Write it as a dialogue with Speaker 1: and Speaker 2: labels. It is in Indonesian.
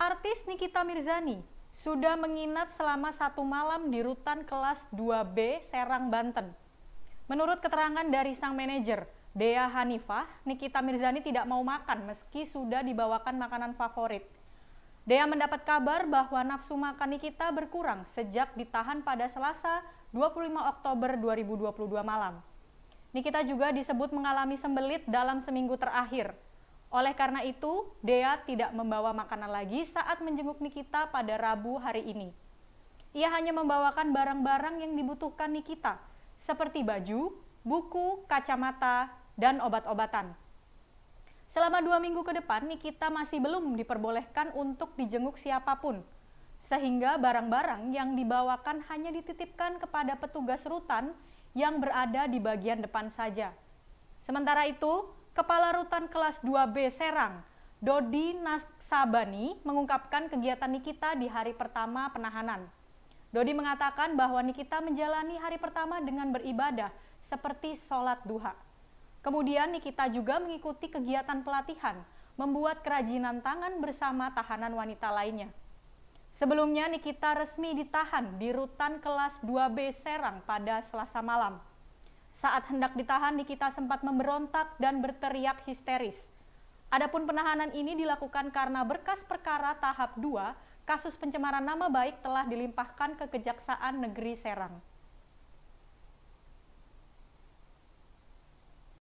Speaker 1: Artis Nikita Mirzani sudah menginap selama satu malam di rutan kelas 2B Serang, Banten. Menurut keterangan dari sang manajer, Dea Hanifah, Nikita Mirzani tidak mau makan meski sudah dibawakan makanan favorit. Dea mendapat kabar bahwa nafsu makan Nikita berkurang sejak ditahan pada Selasa 25 Oktober 2022 malam. Nikita juga disebut mengalami sembelit dalam seminggu terakhir. Oleh karena itu, Dea tidak membawa makanan lagi saat menjenguk Nikita pada Rabu hari ini. Ia hanya membawakan barang-barang yang dibutuhkan Nikita, seperti baju, buku, kacamata, dan obat-obatan. Selama dua minggu ke depan, Nikita masih belum diperbolehkan untuk dijenguk siapapun, sehingga barang-barang yang dibawakan hanya dititipkan kepada petugas rutan yang berada di bagian depan saja. Sementara itu, Kepala Rutan Kelas 2B Serang, Dodi Nasabani, mengungkapkan kegiatan Nikita di hari pertama penahanan. Dodi mengatakan bahwa Nikita menjalani hari pertama dengan beribadah seperti sholat duha. Kemudian Nikita juga mengikuti kegiatan pelatihan, membuat kerajinan tangan bersama tahanan wanita lainnya. Sebelumnya Nikita resmi ditahan di rutan kelas 2B Serang pada Selasa malam. Saat hendak ditahan, Nikita sempat memberontak dan berteriak histeris. Adapun penahanan ini dilakukan karena berkas perkara tahap 2 kasus pencemaran nama baik telah dilimpahkan ke Kejaksaan Negeri Serang.